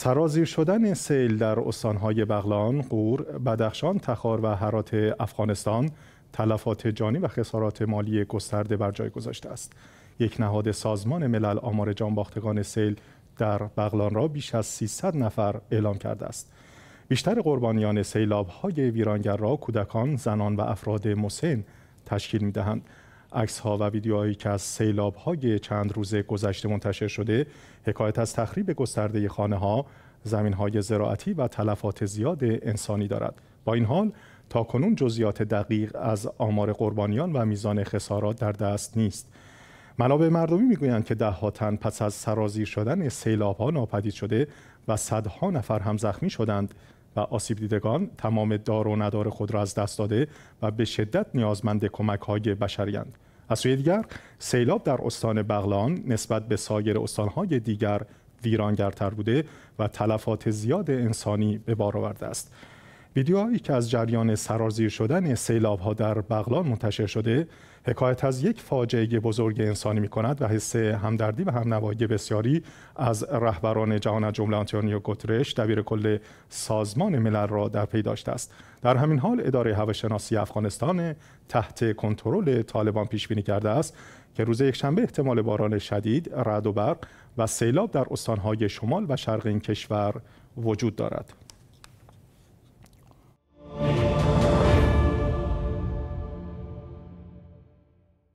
سرازیر شدن سیل در استانهای بغلان، قور، بدخشان، تخار و هرات افغانستان تلفات جانی و خسارات مالی گسترده بر جای گذاشته است. یک نهاد سازمان ملل آمار جانباختگان سیل در بغلان را بیش از 300 نفر اعلام کرده است. بیشتر قربانیان سیلاب های ویرانگر را کودکان، زنان و افراد مسن تشکیل می دهند. عکس ها و ویدیوهایی که از سیلاب های چند روز گذشته منتشر شده حکایت از تخریب گسترده خانه ها زمین های زراعتی و تلفات زیاد انسانی دارد با این حال تا کنون جزیات دقیق از آمار قربانیان و میزان خسارات در دست نیست منابع مردمی میگویند که ها تن پس از سرازیر شدن سیلاب ها ناپدید شده و صدها نفر هم زخمی شدند و آسیب دیدگان تمام دار و ندار خود را از دست داده و به شدت نیازمند کمک های بشریند. از سوی دیگر سیلاب در استان بغلان نسبت به سایر استانهای دیگر ویرانگرتر بوده و تلفات زیاد انسانی به بار آورده است. ویدیوهایی که از جریان سرازیر شدن سیلاب ها در بغلان منتشر شده حکایت از یک فاجعه بزرگ انسانی می کند و حس همدردی و همنوایی بسیاری از رهبران جهان از جمله آنتونیو گوترش دبیر کل سازمان ملل را در پی داشته است در همین حال اداره هواشناسی افغانستان تحت کنترل طالبان پیش بینی کرده است که روز یکشنبه احتمال باران شدید، رعد و برق و سیلاب در استانهای شمال و شرق این کشور وجود دارد.